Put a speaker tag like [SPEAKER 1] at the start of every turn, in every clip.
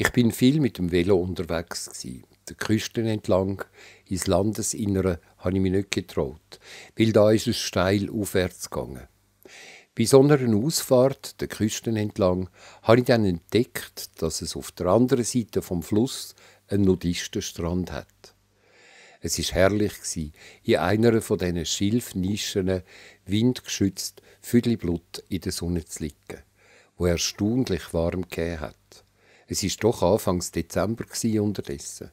[SPEAKER 1] Ich bin viel mit dem Velo unterwegs gewesen. Der Küsten entlang, ins Landesinnere, habe ich mich nicht getraut, weil da ist es steil aufwärts gegangen. Bei so einer Ausfahrt der Küsten entlang habe ich dann entdeckt, dass es auf der anderen Seite vom Fluss einen Nudistenstrand hat. Es ist herrlich in einer von diesen Schilfnischen windgeschützt für die Blut in der Sonne zu liegen, wo erstaunlich warm gegeben hat. Es ist doch Anfangs Dezember unterdessen.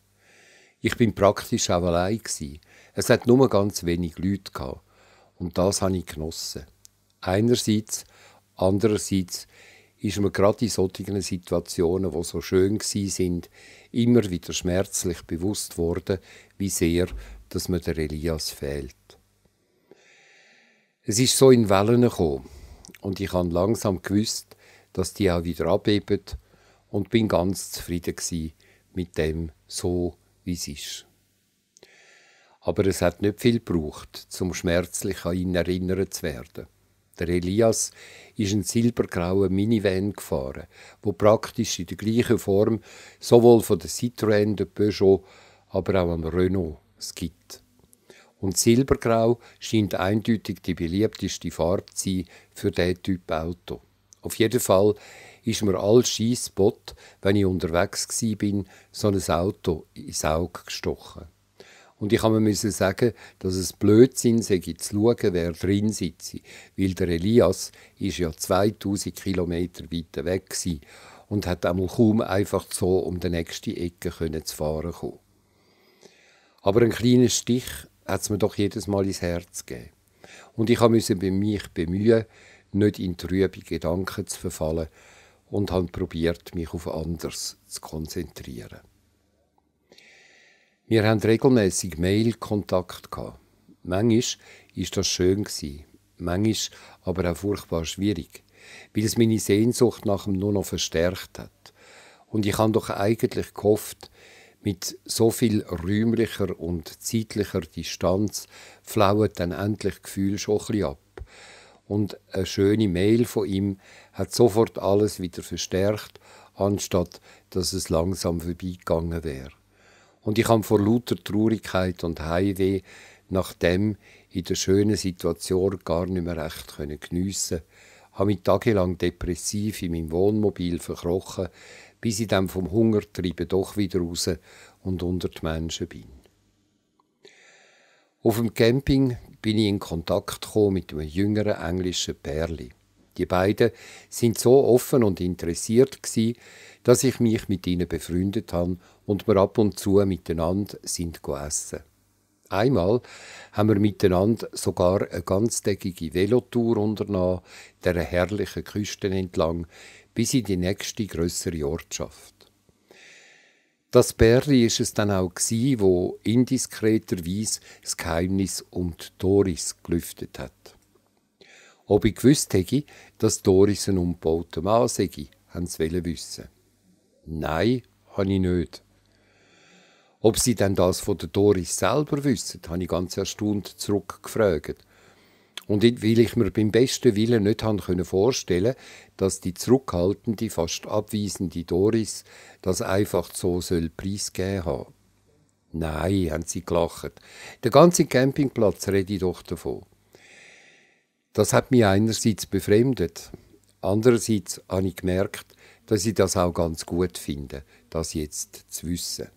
[SPEAKER 1] Ich bin praktisch auch allein gewesen. Es hat nur ganz wenig Leute gehabt. Und das habe ich genossen. Einerseits, andererseits ist mir gerade in solchen Situationen, wo so schön sind, immer wieder schmerzlich bewusst worden, wie sehr, dass mir der Elias fehlt. Es ist so in Wellen gekommen und ich habe langsam gewusst, dass die auch wieder abeben und bin ganz zufrieden mit dem so, wie es ist. Aber es hat nicht viel gebraucht, zum schmerzlich an ihn erinnert zu werden. Der Elias ist ein silbergrauer Minivan gefahren, wo praktisch in der gleichen Form sowohl von der Citroën, der Peugeot, aber auch am Renault es gibt. Und silbergrau scheint eindeutig die beliebteste Farbe zu sein für diesen Typ Auto. Auf jeden Fall ist mir all Spot, wenn ich unterwegs bin, so ein Auto ins Auge gestochen. Und ich habe mir sagen, dass es Blödsinn sei, zu schauen, wer drin sitzt. Weil der Elias ist ja 2000 Kilometer weit weg und hat einmal kaum einfach so um die nächste Ecke können zu fahren kommen. Aber ein kleiner Stich hat es mir doch jedes Mal ins Herz gegeben. Und ich musste mich bemühen, nicht in trübe Gedanken zu verfallen und habe probiert, mich auf anders zu konzentrieren. Wir haben regelmäßig Mail-Kontakt Manchmal ist das schön manchmal aber auch furchtbar schwierig, weil es meine Sehnsucht nach dem nur noch verstärkt hat. Und ich habe doch eigentlich gehofft, mit so viel räumlicher und zeitlicher Distanz flauet dann endlich Gefühl schon ein ab und eine schöne Mail von ihm hat sofort alles wieder verstärkt, anstatt dass es langsam vorbeigegangen wäre. Und ich habe vor lauter Traurigkeit und Heimweh nach dem in der schönen Situation gar nicht mehr recht können geniessen habe mich tagelang depressiv in meinem Wohnmobil verkrochen, bis ich dann vom Hunger doch wieder raus und unter die Menschen bin. Auf dem Camping bin ich in Kontakt gekommen mit einem jüngeren englischen Pärli. Die beiden sind so offen und interessiert gsi, dass ich mich mit ihnen befreundet habe und wir ab und zu miteinander sind essen. Einmal haben wir miteinander sogar eine ganztägige Velotour unternommen, der herrlichen Küsten entlang, bis in die nächste größere Ortschaft. Das Berry ist es dann auch gsi, wo indiskreterweise das Geheimnis um die Doris gelüftet hat. Ob ich gewusst hätte, dass Doris ein umbauter Mann sei, haben sie wissen. Nein, habe ich nicht. Ob sie denn das von der Doris selber wissen, habe ich ganz erstaunt zurückgefragt. Und weil ich mir beim besten Willen nicht können vorstellen dass die zurückhaltende, fast abweisende Doris das einfach so soll preisgeben haben. Nein, haben sie gelacht. Der ganze Campingplatz rede ich doch davon. Das hat mich einerseits befremdet, andererseits habe ich gemerkt, dass ich das auch ganz gut finde, das jetzt zu wissen.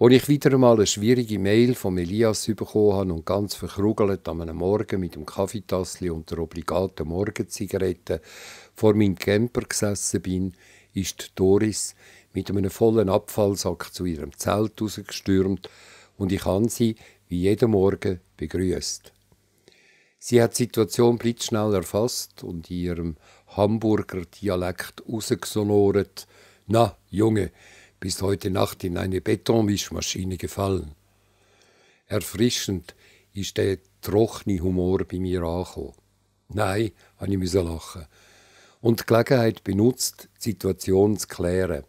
[SPEAKER 1] Als ich wieder einmal eine schwierige Mail von Elias bekommen habe und ganz verkrugelt an einem Morgen mit dem Kaffeetassli und der obligaten Morgenzigarette vor meinem Camper gesessen bin, ist Doris mit einem vollen Abfallsack zu ihrem Zelt rausgestürmt und ich habe sie, wie jeden Morgen, begrüßt. Sie hat die Situation blitzschnell erfasst und in ihrem Hamburger Dialekt rausgesonoret, na, Junge, bis heute Nacht in eine Betonwischmaschine gefallen. Erfrischend ist der trockene Humor bei mir angekommen. Nein, habe ich lachen und die Gelegenheit benutzt, die Situation zu klären.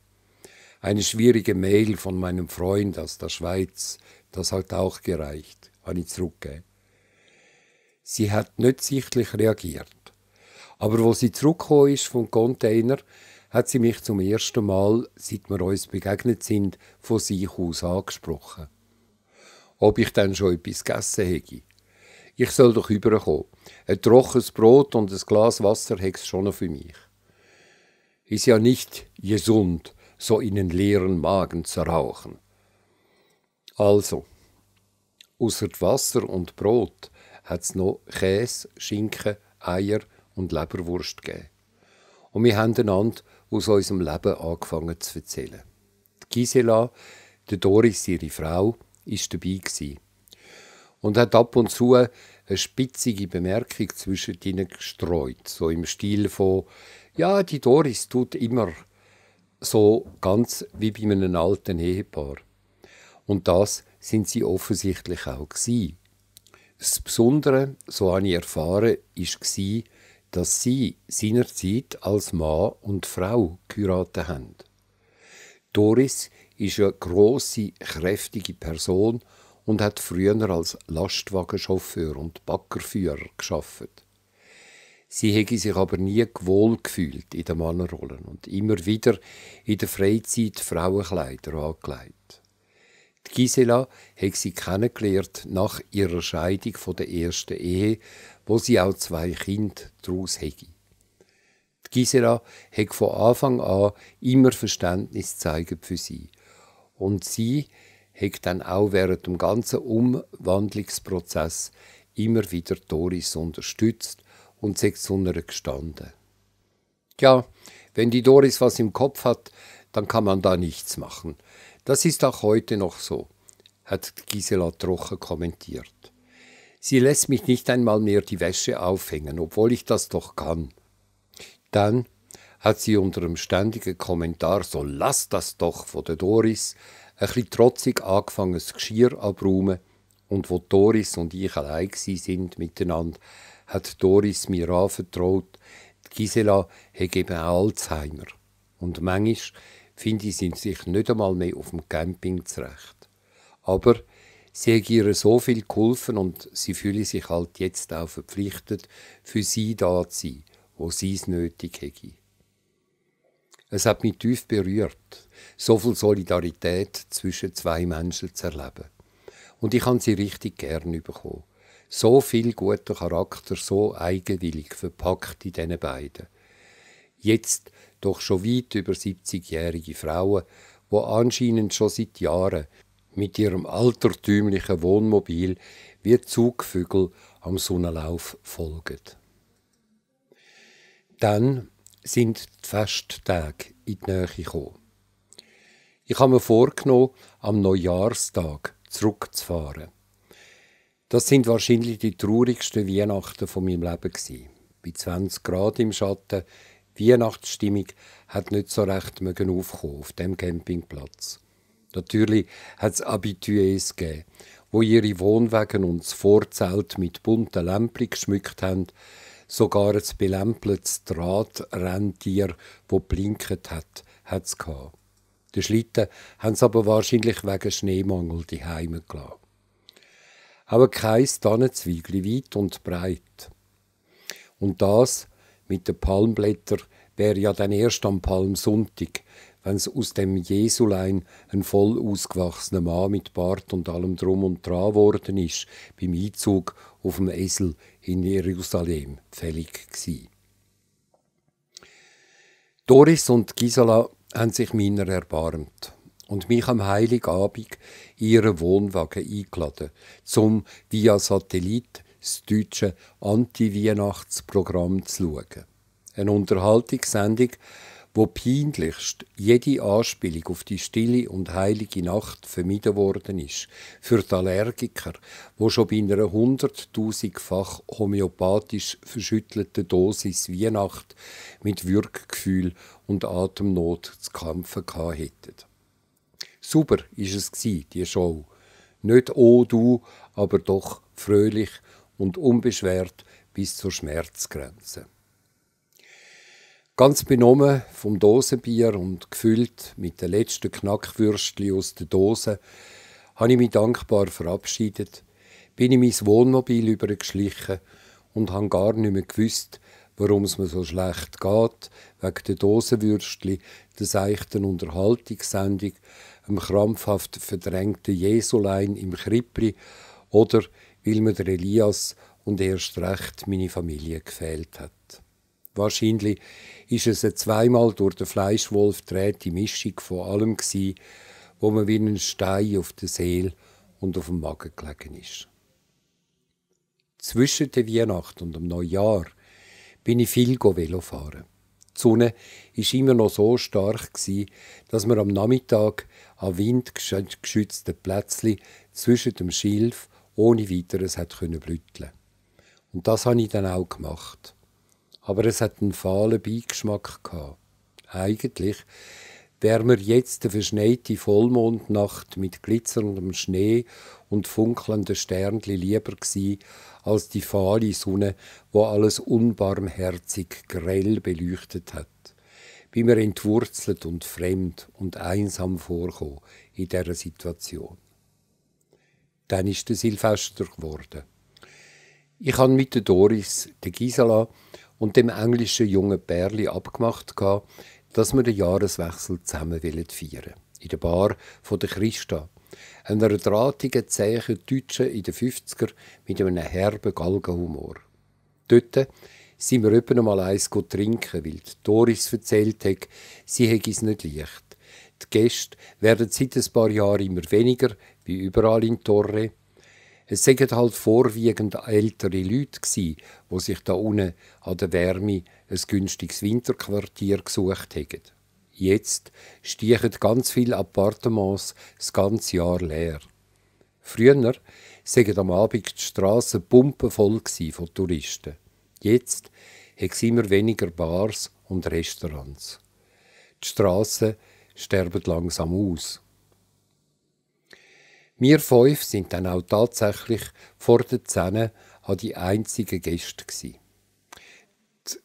[SPEAKER 1] Eine schwierige Mail von meinem Freund aus der Schweiz, das hat auch gereicht, habe ich zurückgegeben. Sie hat nicht sichtlich reagiert. Aber wo sie zurückgekommen ist vom Container, hat sie mich zum ersten Mal, seit wir uns begegnet sind, von sich aus angesprochen. Ob ich dann schon etwas gegessen hätte? Ich soll doch rüberkommen. Ein trockenes Brot und ein Glas Wasser hätte schon noch für mich. Ist ja nicht gesund, so in einen leeren Magen zu rauchen. Also, außer Wasser und Brot hat es noch Käse, Schinken, Eier und Leberwurst gegeben. Und wir haben einander aus unserem Leben angefangen zu erzählen. Gisela, der Doris, ihre Frau, war dabei und hat ab und zu eine spitzige Bemerkung zwischen ihnen gestreut, so im Stil von «Ja, die Doris tut immer so ganz wie bei einem alten Ehepaar». Und das sind sie offensichtlich auch gewesen. Das Besondere, so habe ich erfahren, war, dass sie seinerzeit als Mann und Frau geheiratet haben. Doris ist eine grosse, kräftige Person und hat früher als Lastwagenchauffeur und Baggerführer geschafft. Sie hätte sich aber nie wohl gefühlt in den Mannerrollen und immer wieder in der Freizeit Frauenkleider angelegt. Die Gisela hat sie kennengelernt nach ihrer Scheidung von der ersten Ehe, wo sie auch zwei Kinder daraus hätte. Die Gisela hat von Anfang an immer Verständnis gezeigt für sie. Und sie hat dann auch während dem ganzen Umwandlungsprozess immer wieder Doris unterstützt und sie zu einer gestanden. Ja, wenn die Doris was im Kopf hat, dann kann man da nichts machen – das ist auch heute noch so, hat Gisela Trocher kommentiert. Sie lässt mich nicht einmal mehr die Wäsche aufhängen, obwohl ich das doch kann. Dann hat sie unter dem ständigen Kommentar «So lass das doch» von der Doris ein bisschen trotzig angefangen, das Geschirr abräumen. Und wo Doris und ich allein sind miteinander, hat Doris mir anvertraut, Gisela hat eben Alzheimer. Und manchmal finde, sie sich nicht einmal mehr auf dem Camping zurecht. Aber sie hat ihr so viel geholfen und sie fühle sich halt jetzt auch verpflichtet, für sie da zu sein, wo sie es nötig hätte. Es hat mich tief berührt, so viel Solidarität zwischen zwei Menschen zu erleben. Und ich habe sie richtig gern bekommen. So viel guter Charakter, so eigenwillig verpackt in diesen beiden. Jetzt, doch schon weit über 70-jährige Frauen, die anscheinend schon seit Jahren mit ihrem altertümlichen Wohnmobil wie Zugvögel am Sonnenlauf folgen. Dann sind die Festtage in die Nähe gekommen. Ich habe mir vorgenommen, am Neujahrstag zurückzufahren. Das sind wahrscheinlich die traurigsten Weihnachten von meinem Leben Bei 20 Grad im Schatten Weihnachtsstimmung hat nicht so recht aufkommen auf dem Campingplatz. Natürlich hat es Habitués gegeben, wo ihre Wohnwagen und das Vorzelt mit bunten Lämpchen geschmückt haben, sogar ein belämpeltes Drahtrentier, wo blinket hat, hat es gehabt. Die Schlitten haben es aber wahrscheinlich wegen Schneemangel die Heime gelassen. Aber keins Tannenzweigli weit und breit. Und das mit den Palmblättern wäre ja dann erst am Palmsonntag, wenn es aus dem Jesulein ein voll ausgewachsener Mann mit Bart und allem Drum und Dran worden ist, beim Einzug auf dem Esel in Jerusalem fällig gsi. Doris und Gisela haben sich meiner erbarmt und mich am Heiligabend in ihren Wohnwagen eingeladen, zum via Satellit das deutsche Anti-Weihnachtsprogramm zu schauen. Eine Unterhaltungssendung, wo peinlichst jede Anspielung auf die stille und heilige Nacht vermieden worden ist. Für die Allergiker, wo schon bei einer hunderttausendfach homöopathisch verschüttelten Dosis Weihnacht mit Wirkgefühl und Atemnot zu kämpfen hätten. Super war es die Show. Nicht oh du, aber doch fröhlich und unbeschwert bis zur Schmerzgrenze. Ganz benommen vom Dosenbier und gefüllt mit den letzten Knackwürstchen aus der Dose, habe ich mich dankbar verabschiedet, bin in mein Wohnmobil übergeschlichen und habe gar nicht mehr gewusst, warum es mir so schlecht geht, wegen der Dosenwürstli, der seichten Unterhaltungssendung, dem krampfhaft verdrängten Jesulein im Krippli oder weil mir der Elias und erst recht meine Familie gefehlt hat. Wahrscheinlich ist es eine zweimal durch den Fleischwolf drehte Mischung von allem gsi, wo man wie ein Stein auf der Seele und auf dem Magen gelegen ist. Zwischen der Weihnacht und dem Neujahr bin ich viel Velo fahren. Die Sonne war immer noch so stark, dass wir am Nachmittag an windgeschützten Plätzchen zwischen dem Schilf ohne weiteres hat können brütteln. Und das habe ich dann auch gemacht. Aber es hat einen fahlen Beigeschmack gehabt. Eigentlich wäre mir jetzt eine verschneite Vollmondnacht mit glitzerndem Schnee und funkelnden Sternli lieber gewesen, als die fahle Sonne, wo alles unbarmherzig grell beleuchtet hat. Wie mir entwurzelt und fremd und einsam vorkam in dieser Situation. Dann ist der Silvester geworden. Ich habe mit der Doris, der Gisela und dem englischen jungen Perli abgemacht, dass wir den Jahreswechsel zusammen feiern In der Bar von der Christa, einer drahtigen, zähen Deutschen in den 50er mit einem herben Galgenhumor. Dort sind wir etwa mal eins trinken, weil Doris erzählt hat, sie hätte es nicht leicht. Die Gäste werden seit ein paar Jahren immer weniger, wie überall in Torre. Es waren halt vorwiegend ältere Leute, die sich da unten an der Wärme ein günstiges Winterquartier gesucht haben. Jetzt stiechen ganz viele Appartements das ganze Jahr leer. Früher waren am Abend die Strassen pumpenvoll von Touristen. Jetzt haben es immer weniger Bars und Restaurants. Die Strassen sterben langsam aus. Wir fünf sind dann auch tatsächlich vor der Zähne an die einzigen Gäste gsi.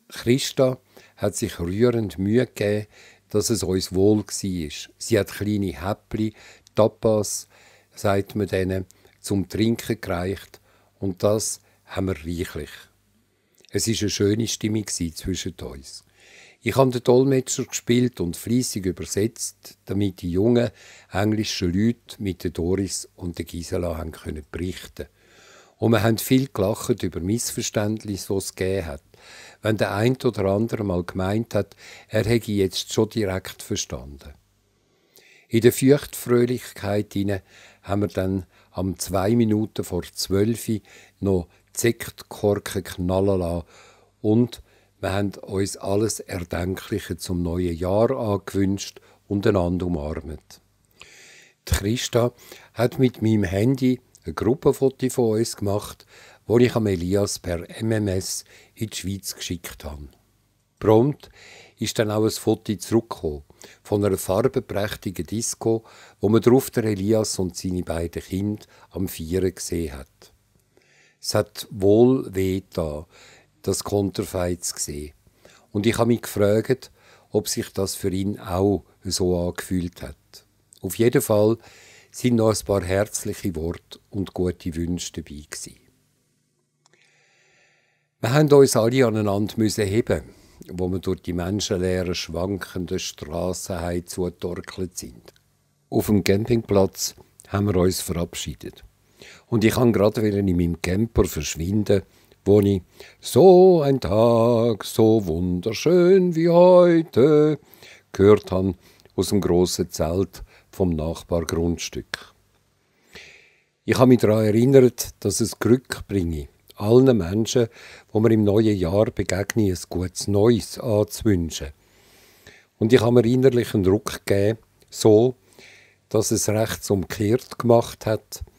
[SPEAKER 1] Christa hat sich rührend Mühe gegeben, dass es uns wohl war. Sie hat kleine Häppchen, Tapas, sagt man denen, zum Trinken gereicht und das haben wir reichlich. Es ist eine schöne Stimmung zwischen uns. Ich habe den Dolmetscher gespielt und fließig übersetzt, damit die jungen englischen Leute mit der Doris und der Gisela haben können berichten Und wir haben viel gelacht über Missverständnisse, die es gegeben hat. Wenn der ein oder andere mal gemeint hat, er hätte jetzt schon direkt verstanden. In der Feuchtfröhlichkeit hinein haben wir dann am zwei Minuten vor zwölf noch zickt, knallen lassen. Und wir haben uns alles Erdenkliche zum neuen Jahr angewünscht und einander umarmt. Die Christa hat mit meinem Handy ein Gruppenfoto von uns gemacht, das ich am Elias per MMS in die Schweiz geschickt habe. Prompt ist dann auch ein Foto zurückgekommen von einer farbenprächtigen Disco, wo man drauf der Elias und seine beiden Kinder am Vieren gesehen hat. Es hat wohl weh da, das Konterfeit zu sehen. Und ich habe mich gefragt, ob sich das für ihn auch so angefühlt hat. Auf jeden Fall sind noch ein paar herzliche Worte und gute Wünsche dabei gewesen. Wir haben uns alle aneinander müssen heben, wo wir durch die menschenleeren, schwankenden Strassen heimzugetorkelt sind. Auf dem Campingplatz haben wir uns verabschiedet und ich kann gerade wieder in meinem Camper verschwinden, wo ich so ein Tag, so wunderschön wie heute gehört habe aus dem grossen Zelt vom Nachbargrundstück. Ich habe mich daran erinnert, dass es Glück bringe, allen Menschen, wo mir im neuen Jahr begegnen, ein gutes Neues anzuwünschen. Und ich habe mir innerlich einen Ruck gegeben, so, dass es rechts umkehrt gemacht hat –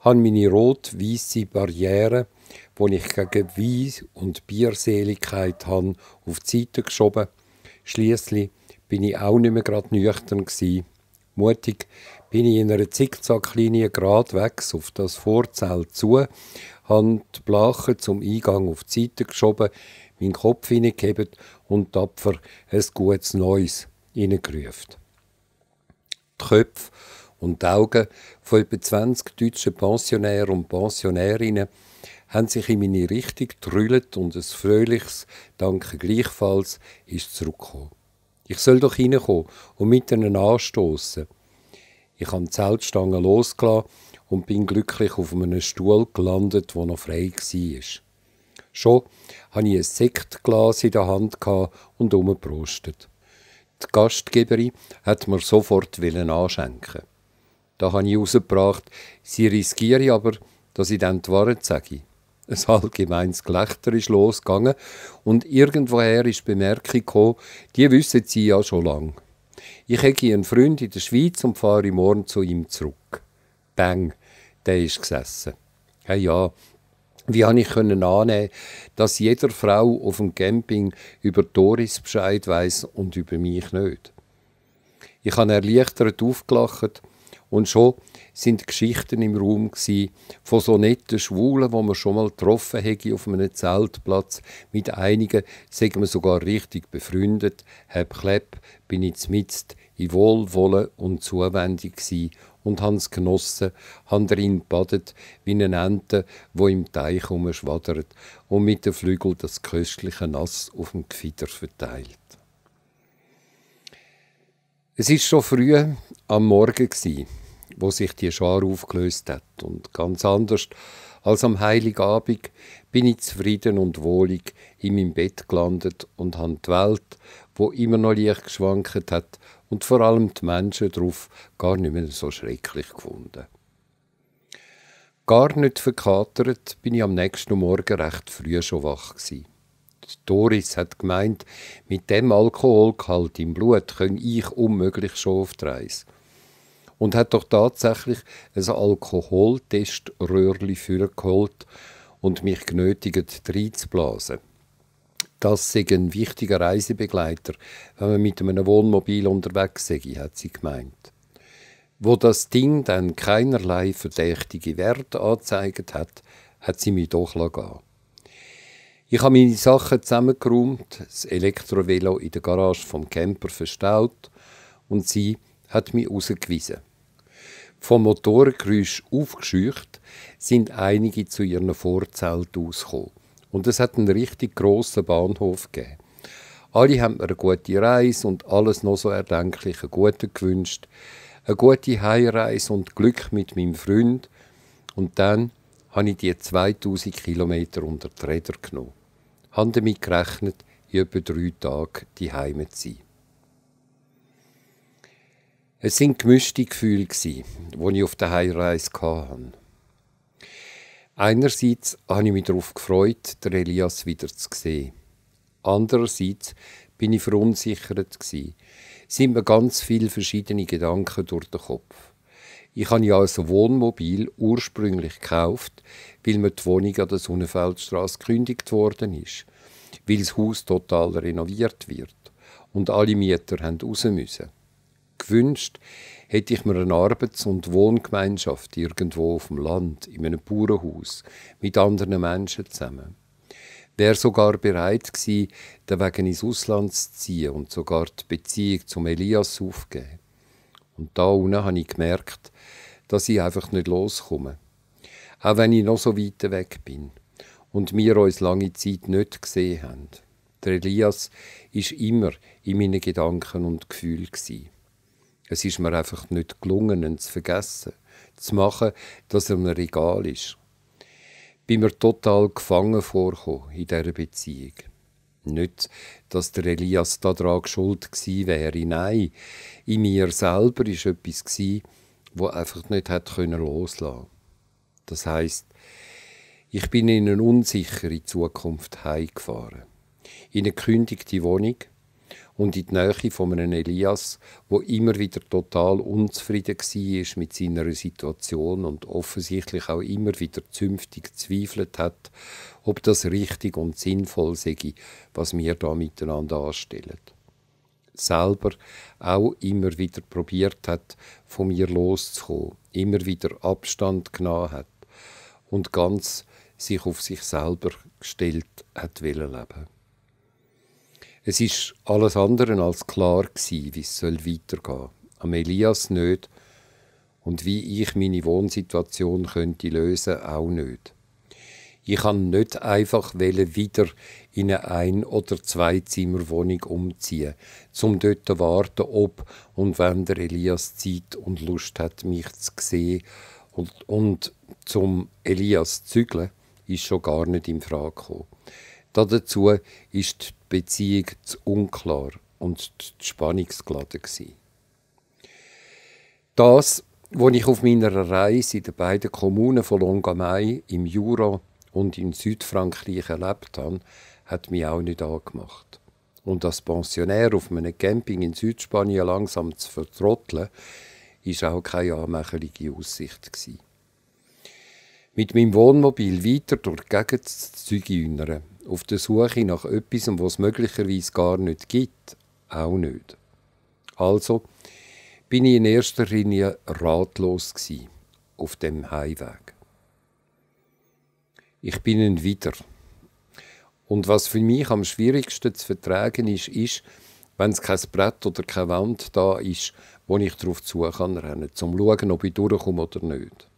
[SPEAKER 1] habe meine rot-weiße Barriere, die ich gegen Wein und Bierseligkeit habe, auf die Seite geschoben. Schliesslich bin ich auch nicht mehr gerade nüchtern. Gewesen. Mutig bin ich in einer Zickzacklinie geradewegs auf das Vorzelt zu, habe die Blache zum Eingang auf die Seite geschoben, meinen Kopf hineingehebt und tapfer ein gutes Neues hineingerufen. Die Köpfe und die Augen von etwa 20 deutschen Pensionären und Pensionärinnen haben sich in meine Richtung trüllt und ein fröhliches Danke gleichfalls ist zurückgekommen. Ich soll doch hineinkommen und miteinander anstoßen. Ich habe die Zeltstange losgelassen und bin glücklich auf einem Stuhl gelandet, der noch frei war. Schon hatte ich ein Sektglas in der Hand und umgebrostet. Die Gastgeberin hat mir sofort anschenken da habe ich herausgebracht, sie riskiere aber, dass ich dann die Wahrheit sage. Ein allgemeines Gelächter ist losgegangen und irgendwoher ist die Bemerkung gekommen, die wissen sie ja schon lange. Ich habe einen Freund in der Schweiz und fahre morgen zu ihm zurück. Bang, der ist gesessen. Hey ja, wie konnte ich annehmen, dass jeder Frau auf dem Camping über Doris Bescheid weiß und über mich nicht? Ich habe erleichtert aufgelacht und schon sind Geschichten im Raum gewesen, von so netten Schwulen, die man schon mal getroffen hätte auf einem Zeltplatz. Mit einigen sagen wir sogar richtig befreundet. Hab Klepp bin ich zmitzt in Wohlwollen und Zuwendung gewesen und hans genossen, han drin badet wie eine Ente, wo im Teich umschwadert und mit den Flügeln das köstliche Nass auf dem Gefieder verteilt. Es ist schon früh am Morgen gewesen, wo sich die Schar aufgelöst hat und ganz anders als am Heiligabend bin ich zufrieden und wohlig in meinem Bett gelandet und habe die Welt, wo immer noch leicht geschwankt hat und vor allem die Menschen darauf gar nicht mehr so schrecklich gefunden. Gar nicht verkatert bin ich am nächsten Morgen recht früh schon wach gewesen. Doris hat gemeint, mit dem Alkoholgehalt im Blut könne ich unmöglich schon auf die Reise. Und hat doch tatsächlich ein Alkoholteströhrli geholt und mich genötigt, reinzublasen. Das sei ein wichtiger Reisebegleiter, wenn man mit einem Wohnmobil unterwegs sei, hat sie gemeint. Wo das Ding dann keinerlei verdächtige Werte angezeigt hat, hat sie mich doch gehen ich habe meine Sachen zusammengeräumt, das Elektrovelo in der Garage vom Camper verstaut und sie hat mich rausgewiesen. Vom Motorengeräusch aufgescheucht sind einige zu ihren Vorzelt ausgekommen. Und es hat einen richtig grossen Bahnhof gegeben. Alle haben mir eine gute Reise und alles noch so erdenkliche Gute gewünscht. Eine gute Heimreise und Glück mit meinem Freund. Und dann habe ich die 2000 Kilometer unter die Räder genommen haben damit gerechnet, in etwa drei Tagen die Heime zu sein. Es sind gemischte Gefühle, die ich auf der Heimreise hatte. Einerseits habe ich mich darauf gefreut, den Elias wieder zu sehen. Andererseits bin ich verunsichert. Es Sind mir ganz viele verschiedene Gedanken durch den Kopf. Ich habe ja also Wohnmobil ursprünglich gekauft, weil mir die Wohnung an der Sonnenfeldstraße gekündigt worden ist, weil das Haus total renoviert wird und alle Mieter haben raus müssen. Gewünscht hätte ich mir eine Arbeits- und Wohngemeinschaft irgendwo auf dem Land, in einem Bauernhaus, mit anderen Menschen zusammen. Wäre sogar bereit gewesen, wegen ins Ausland zu ziehen und sogar die Beziehung zum Elias aufzugeben. Und da unten habe ich gemerkt, dass ich einfach nicht loskomme. Auch wenn ich noch so weit weg bin und wir uns lange Zeit nicht gesehen haben. Der Elias war immer in meinen Gedanken und Gefühlen. Es ist mir einfach nicht gelungen, ihn zu vergessen, zu machen, dass er mir egal ist. Bin mir total gefangen vorgekommen in dieser Beziehung. Nicht, dass der Elias daran schuld gewesen wäre, nein, in mir selber war etwas, wo einfach nicht hat können loslassen. Das heißt, ich bin in eine unsichere Zukunft heimgefahren, in eine kündigte Wohnung und in die Nähe von einem Elias, wo immer wieder total unzufrieden war mit seiner Situation und offensichtlich auch immer wieder zünftig zweifelt hat, ob das richtig und sinnvoll sei, was wir da miteinander anstellen selber auch immer wieder probiert hat, von mir loszukommen, immer wieder Abstand genommen hat und ganz sich auf sich selber gestellt hat leben. Es ist alles andere als klar gewesen, wie es weitergehen soll. Am Elias nicht und wie ich meine Wohnsituation könnte lösen auch nicht. Ich kann nicht einfach wieder in eine Ein- oder Zwei-Zimmer-Wohnung umziehen, zum dort zu warten, ob und wenn der Elias Zeit und Lust hat, mich zu sehen. Und, und zum Elias zu zügeln, ist schon gar nicht in Frage gekommen. Dazu ist die Beziehung zu unklar und zu spannungsgeladen. Gewesen. Das, was ich auf meiner Reise in den beiden Kommunen von Longamay im Jura und in Südfrankreich erlebt habe, hat mich auch nicht angemacht. Und als Pensionär auf einem Camping in Südspanien langsam zu vertrotteln, war auch keine anmächerliche Aussicht. Gewesen. Mit meinem Wohnmobil weiter durch die Gegend zu Zügiünern, auf der Suche nach etwas, was es möglicherweise gar nicht gibt, auch nicht. Also bin ich in erster Linie ratlos gewesen, auf dem Heimweg. Ich bin ein Wider. Und was für mich am schwierigsten zu vertragen ist, ist, wenn es kein Brett oder keine Wand da ist, wo ich darauf zu kann rennen, zum zu schauen, ob ich durchkomme oder nicht.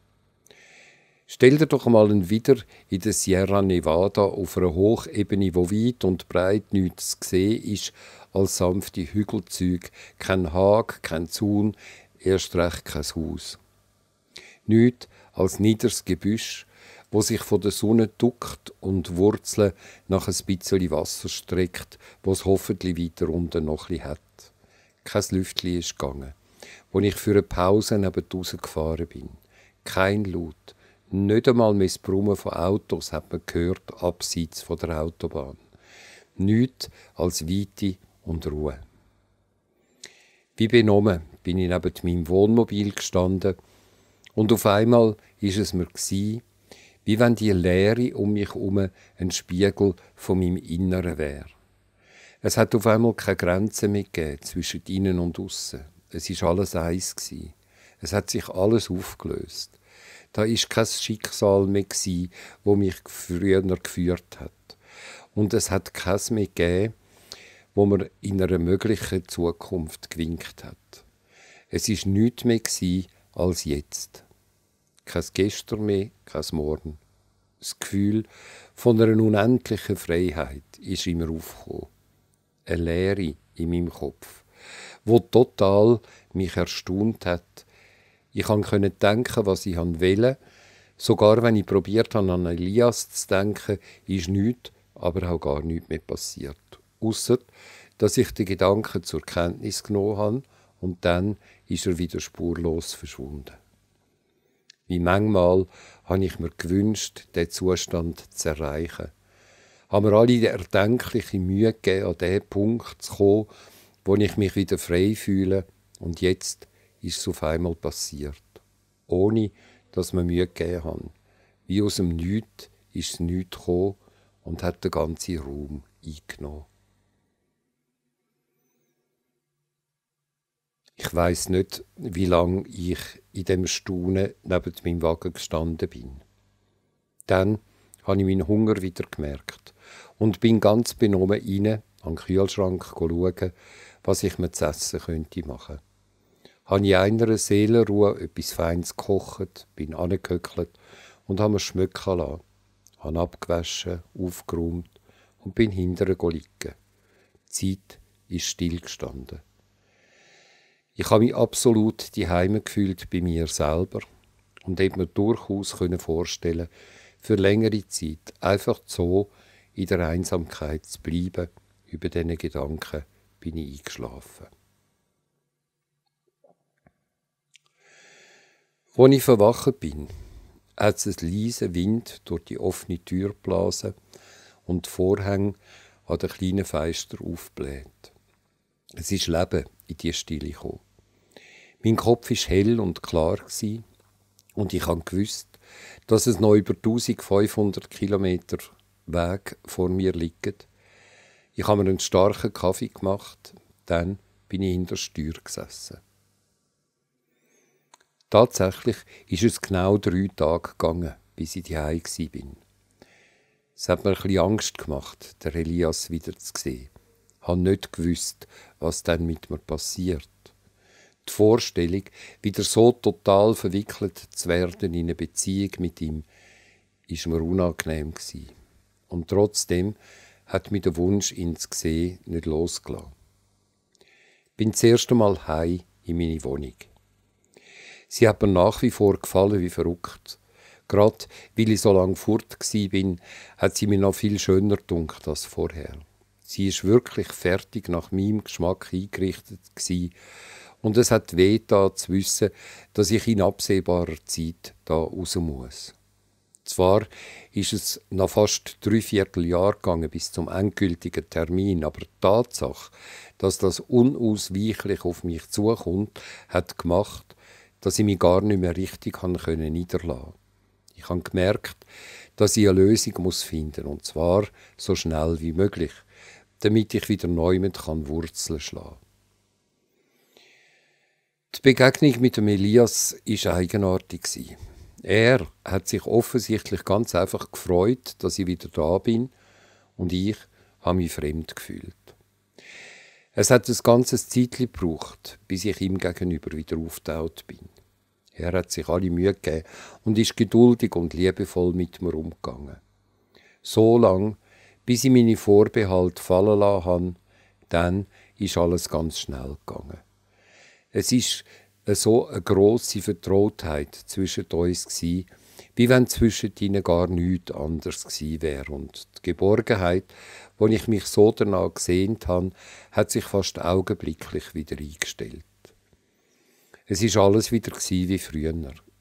[SPEAKER 1] Stell dir doch mal wieder in der Sierra Nevada auf einer Hochebene, wo weit und breit nichts gesehen ist, als sanfte Hügelzüge, kein Hag, kein Zaun, erst recht kein Haus. Nichts als niederes Gebüsch, wo sich von der Sonne duckt und Wurzeln nach ein bisschen Wasser streckt, was hoffentlich weiter unten noch etwas hat. Kein Lüftli ist gegangen, wo ich für eine Pause neben gefahren bin. Kein Laut, nicht einmal mehr das Brummen von Autos hat man gehört, abseits von der Autobahn. Nichts als Weite und Ruhe. Wie benommen bin ich neben meinem Wohnmobil gestanden und auf einmal ist es mir gewesen, wie wenn die Leere um mich herum ein Spiegel von meinem Inneren wäre. Es hat auf einmal keine Grenzen mehr zwischen innen und außen. Es ist alles eins gewesen. Es hat sich alles aufgelöst. Da ist kein Schicksal mehr gewesen, wo mich früher geführt hat. Und es hat keins mehr gegeben, wo mir in einer möglichen Zukunft gewinkt hat. Es ist nichts mehr gewesen als jetzt kein Gestern mehr, kein Morgen. Das Gefühl von einer unendlichen Freiheit ist immer aufgekommen. Eine Leere in meinem Kopf, wo total mich erstaunt hat. Ich konnte denken, was ich wollte. Sogar wenn ich probiert habe, an Elias zu denken, ist nichts, aber auch gar nichts mehr passiert. Ausser, dass ich die Gedanken zur Kenntnis genommen habe und dann ist er wieder spurlos verschwunden. Wie manchmal habe ich mir gewünscht, diesen Zustand zu erreichen. Haben mir alle erdenkliche Mühe gegeben, an den Punkt zu kommen, wo ich mich wieder frei fühle. Und jetzt ist es auf einmal passiert. Ohne, dass wir Mühe gegeben hat. Wie aus dem Nichts ist es Nichts gekommen und hat den ganzen Raum eingenommen. Ich weiß nicht, wie lange ich in dem Staunen neben meinem Wagen gestanden bin. Dann habe ich meinen Hunger wieder gemerkt und bin ganz benommen rein an den Kühlschrank schauen, was ich mir zu essen könnte machen. Habe ich in einer Seelenruhe etwas Feines gekocht, bin angehöckelt und habe mir schmecken lassen. Habe abgewaschen, aufgeräumt und bin hinterher liegen. Die Zeit ist stillgestanden. Ich habe mich absolut die Heime gefühlt bei mir selber und hätte mir durchaus vorstellen für längere Zeit einfach so in der Einsamkeit zu bleiben. Über diesen Gedanken bin ich eingeschlafen. Als ich verwacht bin, hat es einen leisen Wind durch die offene Tür geblasen und die Vorhänge an den kleinen Fenster aufbläht. Es ist Leben in die Stille gekommen. Mein Kopf war hell und klar und ich habe gewusst, dass es noch über 1500 Kilometer Weg vor mir liegt. Ich habe mir einen starken Kaffee gemacht, dann bin ich in der Steuer gesessen. Tatsächlich ist es genau drei Tage gegangen, bis ich daheim bin. Es hat mir ein Angst gemacht, der Elias wieder zu sehen. Ich habe nicht gewusst, was dann mit mir passiert die Vorstellung, wieder so total verwickelt zu werden in eine Beziehung mit ihm, ist mir unangenehm gewesen. Und trotzdem hat mich der Wunsch, ins zu sehen, nicht losgelassen. Bin das erste Mal heim in meine Wohnung. Sie hat mir nach wie vor gefallen wie verrückt. Gerade weil ich so lange fort bin, hat sie mir noch viel schöner dunkt als vorher. Sie ist wirklich fertig nach meinem Geschmack eingerichtet gewesen und es hat weh da zu wissen, dass ich in absehbarer Zeit da raus muss. Zwar ist es nach fast drei Vierteljahr gegangen bis zum endgültigen Termin, aber die Tatsache, dass das unausweichlich auf mich zukommt, hat gemacht, dass ich mich gar nicht mehr richtig niederlassen konnte. Ich habe gemerkt, dass ich eine Lösung finden muss und zwar so schnell wie möglich, damit ich wieder neu mit Wurzeln schlagen. kann. Die Begegnung mit dem Elias war eigenartig. Er hat sich offensichtlich ganz einfach gefreut, dass ich wieder da bin und ich habe mich fremd gefühlt. Es hat ein ganzes Zeitchen gebraucht, bis ich ihm gegenüber wieder aufgetaucht bin. Er hat sich alle Mühe gegeben und ist geduldig und liebevoll mit mir umgegangen. So lang, bis ich meine Vorbehalte fallen lassen habe, dann ist alles ganz schnell gegangen. Es ist äh, so eine große Vertrautheit zwischen uns gewesen, wie wenn zwischen ihnen gar nichts anders gewesen wäre. Und die Geborgenheit, wo ich mich so danach gesehnt habe, hat sich fast augenblicklich wieder eingestellt. Es ist alles wieder wie früher,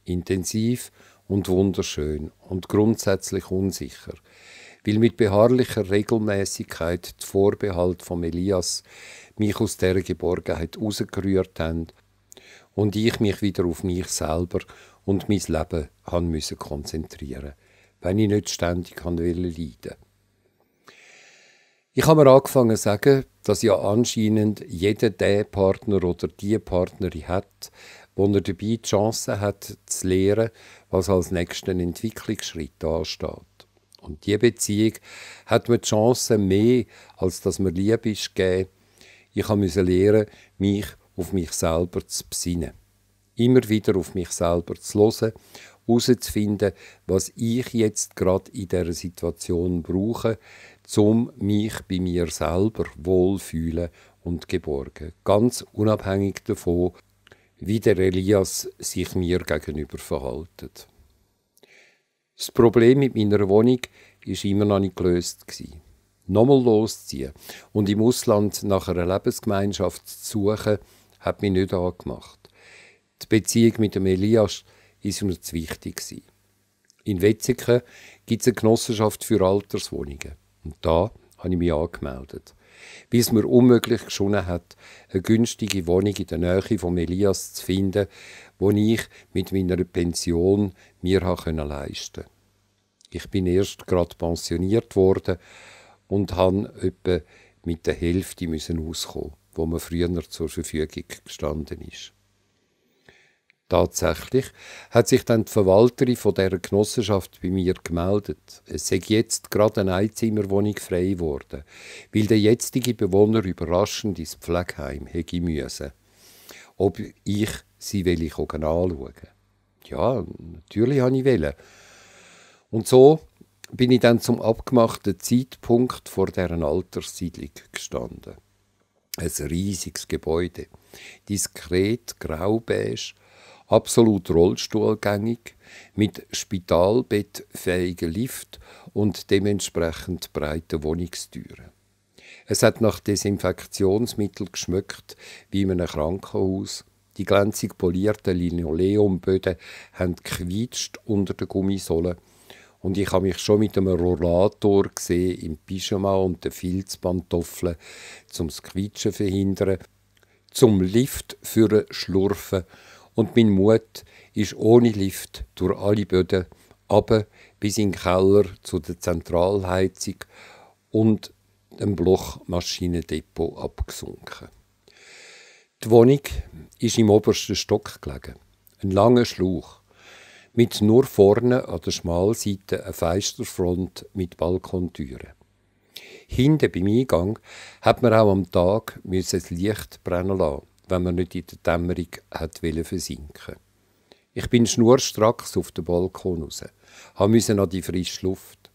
[SPEAKER 1] intensiv und wunderschön und grundsätzlich unsicher weil mit beharrlicher Regelmäßigkeit die Vorbehalt von Elias mich aus dieser Geborgenheit rausgerührt haben und ich mich wieder auf mich selber und mein Leben han müssen konzentrieren, wenn ich nicht ständig han leiden wollte. Ich habe mir angefangen zu sagen, dass ja anscheinend jeder der Partner oder die Partnerin hat, wo er dabei die Chance hat, zu lernen, was als nächsten Entwicklungsschritt ansteht. Und diese Beziehung hat mir die Chance, mehr als dass mir lieb ist, gegeben. Ich musste lernen, mich auf mich selber zu besinnen. Immer wieder auf mich selber zu hören, herauszufinden, was ich jetzt gerade in dieser Situation brauche, um mich bei mir selber wohlfühlen und geborgen. Ganz unabhängig davon, wie der Elias sich mir gegenüber verhaltet. Das Problem mit meiner Wohnung war immer noch nicht gelöst. Nochmal losziehen und im Ausland nach einer Lebensgemeinschaft zu suchen, hat mich nicht angemacht. Die Beziehung mit dem Elias war mir zu wichtig. In Wetzikon gibt es eine Genossenschaft für Alterswohnungen. Und da habe ich mich angemeldet bis es mir unmöglich geschonen hat, eine günstige Wohnung in der Nähe von Elias zu finden, wo ich mit meiner Pension mir können leisten konnte. Ich bin erst gerade pensioniert worden und habe etwa mit der Hälfte müssen auskommen, wo mir früher zur Verfügung gestanden ist. Tatsächlich hat sich dann die Verwalterin von der Genossenschaft bei mir gemeldet. Es sei jetzt gerade eine Einzimmerwohnung frei geworden, weil der jetzige Bewohner überraschend ins Pflegeheim hätte müssen. Ob ich sie will ich auch anschauen. Ja, natürlich habe ich wollen. Und so bin ich dann zum abgemachten Zeitpunkt vor deren Alterssiedlung gestanden. Ein riesiges Gebäude, diskret grau-beige, absolut rollstuhlgängig, mit spitalbettfähigen Lift und dementsprechend breiten Wohnungstüren. Es hat nach Desinfektionsmittel geschmückt, wie in einem Krankenhaus. Die glänzig polierten Linoleumböden haben quietscht unter den Gummisohlen. Und ich habe mich schon mit einem Rollator gesehen, im Pyjama und den Filzpantoffeln, zum Quietschen verhindern, zum Lift für Schlurfen und mein Mut ist ohne Lift durch alle Böden, aber bis in den Keller zu der Zentralheizung und dem Blochmaschinendepot abgesunken. Die Wohnung ist im obersten Stock gelegen. Ein langer Schlauch. Mit nur vorne an der Schmalseite eine Fensterfront mit Balkontüren. Hinten beim Eingang hat man auch am Tag das Licht brennen lassen wenn man nicht in der Dämmerung hat versinken Ich bin schnurstracks auf den Balkon raus, musste an die frische Luft.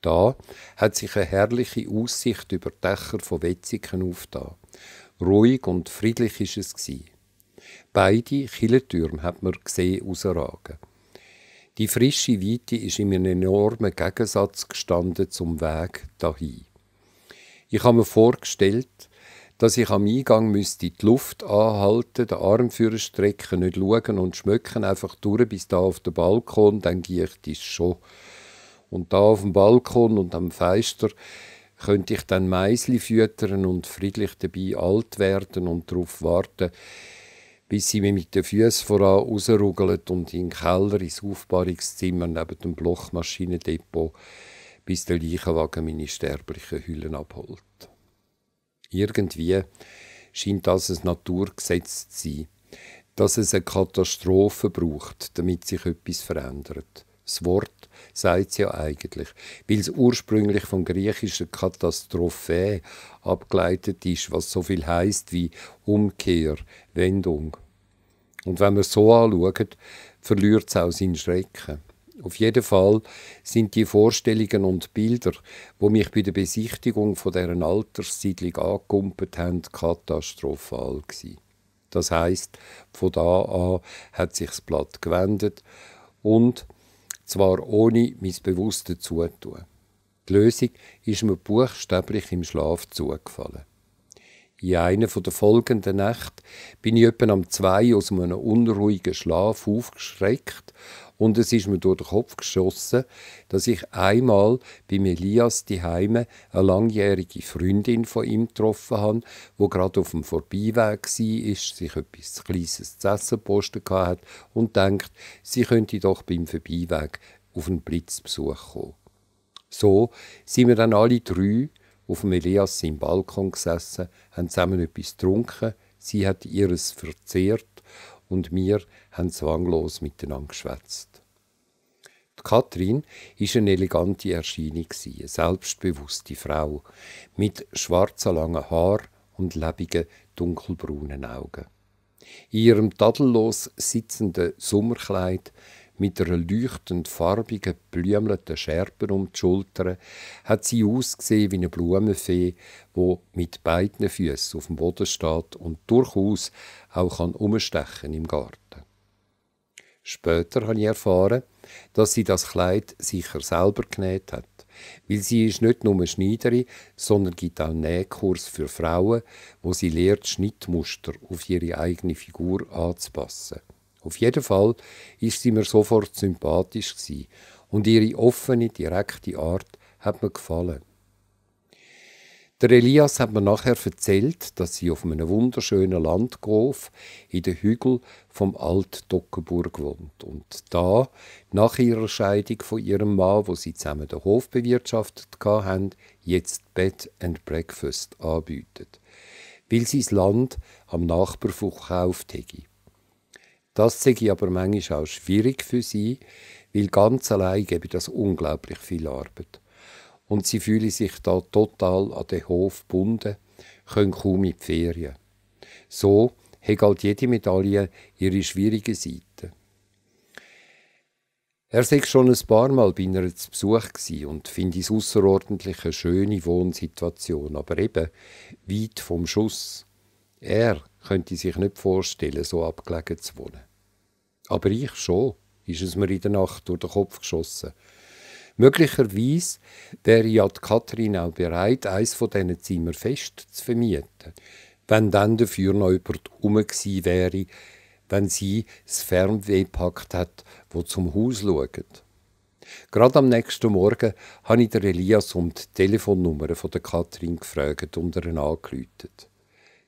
[SPEAKER 1] Da hat sich eine herrliche Aussicht über die Dächer von Wetzigen aufgetan. Ruhig und friedlich war es. Beide Killentürme hat man gesehen ausragen. Die frische Weite ist in einem enormen Gegensatz gestanden zum Weg dahin. Ich habe mir vorgestellt, dass ich am Eingang müsste die Luft anhalten, den Arm für strecken, nicht schauen und schmücken, einfach durch bis da auf den Balkon, dann gehe ich das schon. Und da auf dem Balkon und am Feister könnte ich dann Meisli füttern und friedlich dabei alt werden und darauf warten, bis sie mich mit den Füßen voran rausrugeln und in den Keller ins Aufbahrungszimmer neben dem Blochmaschinendepot bis der Leichenwagen meine sterblichen Hüllen abholt. Irgendwie scheint das ein Naturgesetz zu sein, dass es eine Katastrophe braucht, damit sich etwas verändert. Das Wort sagt es ja eigentlich, weil es ursprünglich vom griechischen Katastrophe abgeleitet ist, was so viel heißt wie Umkehr, Wendung. Und wenn wir so anschauen, verliert es auch seinen Schrecken. Auf jeden Fall sind die Vorstellungen und Bilder, wo mich bei der Besichtigung von deren Alterssiedlung angekumpelt haben, katastrophal gewesen. Das heißt, von da an hat sich das Blatt gewendet und zwar ohne mein bewusstes Zutun. Die Lösung ist mir buchstäblich im Schlaf zugefallen. In einer der folgenden Nächte bin ich etwa um zwei aus einem unruhigen Schlaf aufgeschreckt und es ist mir durch den Kopf geschossen, dass ich einmal bei Elias die Heime eine langjährige Freundin von ihm getroffen habe, wo gerade auf dem Vorbeiweg war, sich etwas Kleines zu essen gepostet hat und denkt, sie könnte doch beim Vorbeiweg auf einen Blitzbesuch kommen. So sind wir dann alle drei auf dem Elias im Balkon gesessen, haben zusammen etwas getrunken, sie hat ihres verzehrt und mir haben zwanglos miteinander geschwätzt. Kathrin war eine elegante Erscheinung, eine selbstbewusste Frau, mit schwarzen langen Haar und lebige dunkelbraunen Augen. In ihrem tadellos sitzenden Sommerkleid mit einer leuchtend farbigen, blümelten Schärpe um die Schultern hat sie ausgesehen wie eine Blumenfee, wo mit beiden Füßen auf dem Boden steht und durchaus auch kann umstechen im Garten. Später habe ich erfahren, dass sie das Kleid sicher selber genäht hat. Weil sie ist nicht nur Schneiderin, sondern gibt auch Nähkurs für Frauen, wo sie lehrt, Schnittmuster auf ihre eigene Figur anzupassen. Auf jeden Fall ist sie mir sofort sympathisch gewesen und ihre offene, direkte Art hat mir gefallen. Der Elias hat mir nachher erzählt, dass sie auf einem wunderschönen Landhof in den Hügel vom Alt Dockenburg wohnt und da nach ihrer Scheidung von ihrem Mann, wo sie zusammen den Hof bewirtschaftet haben, jetzt Bed and Breakfast anbietet, weil sie das Land am Nachbar verkauft hätte. Das sei aber manchmal auch schwierig für sie, weil ganz allein gebe das unglaublich viel Arbeit und sie fühlen sich da total an den Hof gebunden, können kaum in die Ferien. So hat halt jede Medaille ihre schwierige Seite. Er sei schon ein paar Mal bei einer zu Besuch und finde es außerordentlich eine schöne Wohnsituation, aber eben weit vom Schuss. Er könnte sich nicht vorstellen, so abgelegen zu wohnen. Aber ich schon, ist es mir in der Nacht durch den Kopf geschossen. Möglicherweise wäre ja die Kathrin auch bereit, eines von diesen Zimmern fest zu vermieten, wenn dann dafür noch jemand herum gewesen wäre, wenn sie das Fernweh gepackt hat, wo zum Haus schaut. Gerade am nächsten Morgen habe ich der Elias um die Telefonnummer von der Kathrin gefragt und ihr angerufen.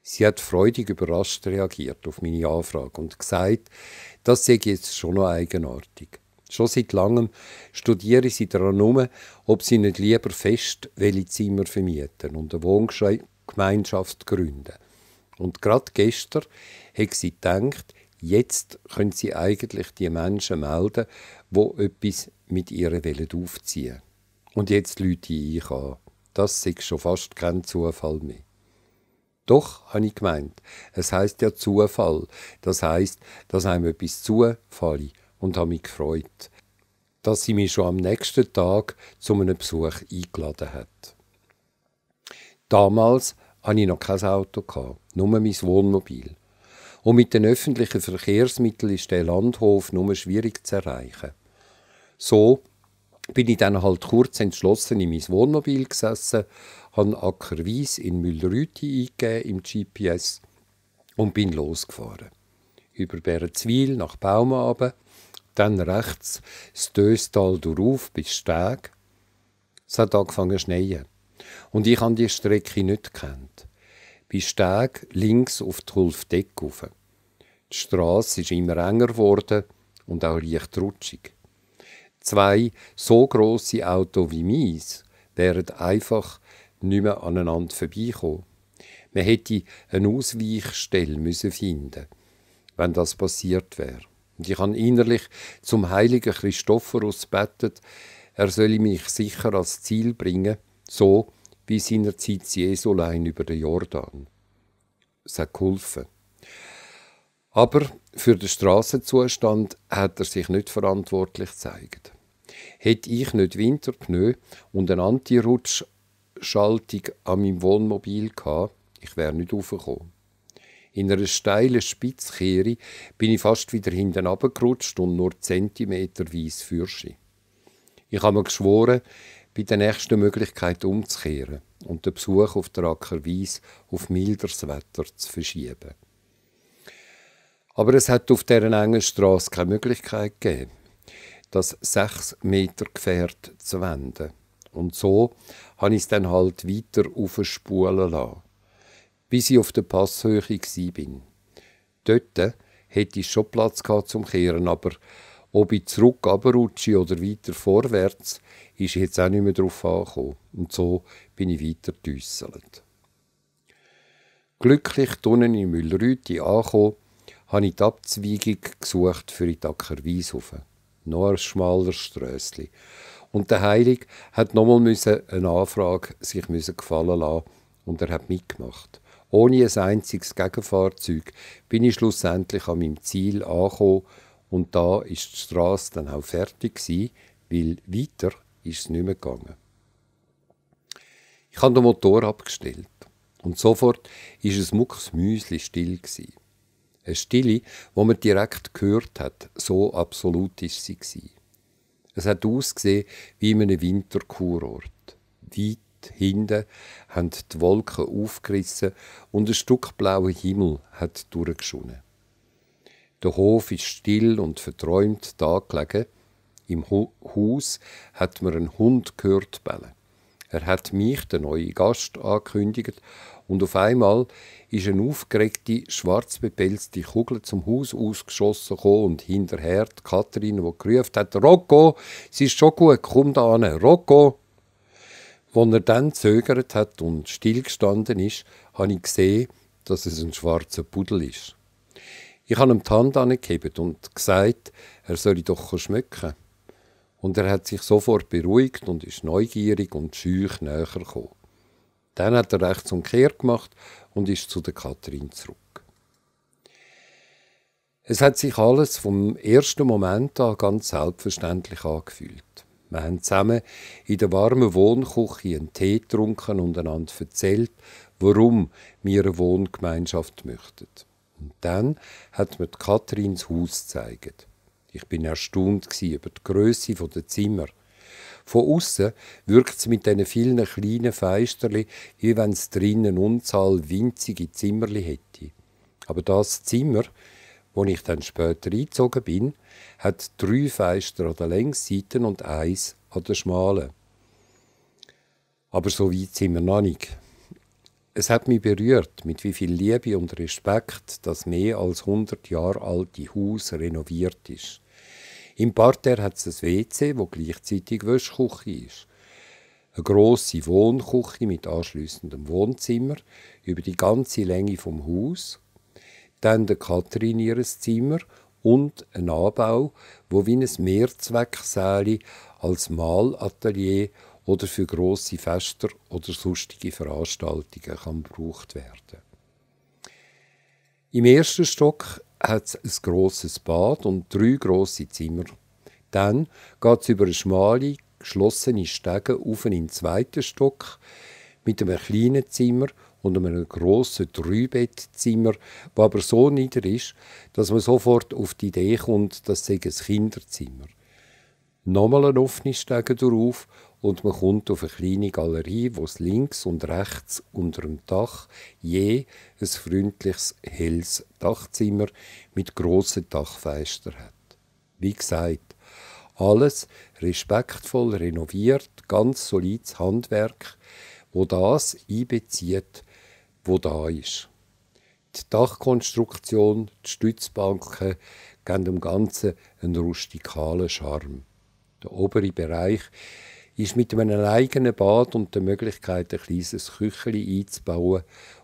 [SPEAKER 1] Sie hat freudig überrascht reagiert auf meine Anfrage und gesagt, das sei jetzt schon noch eigenartig. Schon seit langem studiere sie daran herum, ob sie nicht lieber fest Zimmer vermieten und eine Wohngemeinschaft gründen. Und gerade gestern hat sie gedacht, jetzt können sie eigentlich die Menschen melden, wo etwas mit ihrer Welt aufziehen. Und jetzt lüte ich an. Das ist schon fast kein Zufall mehr. Doch, habe ich gemeint, es heißt ja Zufall. Das heißt, dass einem etwas zufällt und habe mich gefreut, dass sie mich schon am nächsten Tag zu einem Besuch eingeladen hat. Damals hatte ich noch kein Auto, nur mein Wohnmobil. Und mit den öffentlichen Verkehrsmitteln ist der Landhof nur schwierig zu erreichen. So bin ich dann halt kurz entschlossen in mein Wohnmobil gesessen, habe Ackerwies in Müllrüthi eingegeben im GPS und bin losgefahren. Über Bärenzwil nach Bauma dann rechts das Döstal durchauf bis Steg. Es hat angefangen zu schneien. Und ich habe die Strecke nicht gekannt. Bei Steg links auf die Hulfdecke rauf. Die Strasse ist immer enger geworden und auch leicht rutschig. Zwei so grosse Autos wie meins wären einfach nicht mehr aneinander vorbeikommen. Man hätte eine Ausweichstelle finden müssen wenn das passiert wäre. Und ich habe innerlich zum heiligen Christophorus betet, er solle mich sicher als Ziel bringen, so wie seinerzeit Jesu allein über den Jordan. Es hat geholfen. Aber für den Straßenzustand hat er sich nicht verantwortlich gezeigt. Hätte ich nicht Winterpneu und eine Antirutschschaltung an meinem Wohnmobil gehabt, ich wäre nicht aufgekommen. In einer steilen Spitzkehre bin ich fast wieder hinten abgerutscht und nur zentimeterweise fürschi. Ich habe mir geschworen, bei der nächsten Möglichkeit umzukehren und den Besuch auf der Ackerwies auf milderes Wetter zu verschieben. Aber es hat auf dieser engen Straße keine Möglichkeit gegeben, das sechs Meter Gefährt zu wenden. Und so habe ich es dann halt weiter auf aufspulen lassen bis ich auf der Passhöhe war. Dort hätte ich schon Platz zum Kehren, aber ob ich zurück runterrutsche oder weiter vorwärts, ist jetzt auch nicht mehr drauf angekommen. Und so bin ich weiter düsselt. Glücklich unten in Müllrüthi angekommen, habe ich die Abzweigung gesucht für die Acker Wieshofen. Noch ein schmaler Strössli. Und der Heilig hat nochmal eine Anfrage sich gefallen lassen und er hat mitgemacht. Ohne ein einziges Gegenfahrzeug bin ich schlussendlich an meinem Ziel angekommen und da ist die Straße dann auch fertig gewesen, weil weiter ist es nicht mehr gegangen. Ich habe den Motor abgestellt und sofort ist es mucksmüsli still gewesen. Eine Stille, wo man direkt gehört hat, so absolut ist sie gewesen. Es hat ausgesehen wie in einem Winterkurort. Weit hinten haben die Wolken aufgerissen und ein Stück blauer Himmel hat durchgeschonnen. Der Hof ist still und verträumt dagelegen. Im Ho Haus hat man einen Hund gehört bellen. Er hat mich, den neuen Gast, angekündigt und auf einmal ist eine aufgeregte, schwarz bepelzte Kugel zum Haus ausgeschossen und hinterher die Katrin, die gerufen hat, «Rocco, es ist schon gut, komm da Rocco!» Als er dann zögert hat und stillgestanden ist, habe ich gesehen, dass es ein schwarzer Pudel ist. Ich habe ihm die Hand angehebt und gesagt, er solle doch schmecken. Und er hat sich sofort beruhigt und ist neugierig und schüch näher gekommen. Dann hat er rechts und Kehr gemacht und ist zu der Kathrin zurück. Es hat sich alles vom ersten Moment an ganz selbstverständlich angefühlt. Wir haben zusammen in der warmen Wohnküche einen Tee getrunken und einander erzählt, warum wir eine Wohngemeinschaft möchten. Und dann hat mir Katrins Haus gezeigt. Ich bin erstaunt über die Größe der Zimmer. Von außen wirkt es mit diesen vielen kleinen Feisterli, wie wenn es drinnen Unzahl winzige Zimmerli hätte. Aber das Zimmer wo ich dann später eingezogen bin, hat drei Fenster an der Längsseite und eins an der schmalen. Aber so weit sind wir noch nicht. Es hat mich berührt, mit wie viel Liebe und Respekt das mehr als 100 Jahre alte Haus renoviert ist. Im Parterre hat es ein WC, wo gleichzeitig Wäschküche ist. Eine grosse Wohnküche mit anschliessendem Wohnzimmer über die ganze Länge vom Haus dann der Kathrin ihres Zimmer und ein Anbau, wo wie ein Mehrzwecksäle als Malatelier oder für große Fester oder sonstige Veranstaltungen kann gebraucht werden. Im ersten Stock hat es ein grosses Bad und drei große Zimmer. Dann geht es über eine schmale, geschlossene Stege auf in den zweiten Stock mit einem kleinen Zimmer und einem grossen Dreibettzimmer, das aber so nieder ist, dass man sofort auf die Idee kommt, das sei ein Kinderzimmer. Nochmal ein offene Stege darauf und man kommt auf eine kleine Galerie, wo es links und rechts unter dem Dach je ein freundliches, helles Dachzimmer mit grossen Dachfenstern hat. Wie gesagt, alles respektvoll renoviert, ganz solides Handwerk, wo das einbezieht, wo da ist. Die Dachkonstruktion, die Stützbanken geben dem Ganzen einen rustikalen Charme. Der obere Bereich ist mit einem eigenen Bad und der Möglichkeit, ein kleines Kücheli einzubauen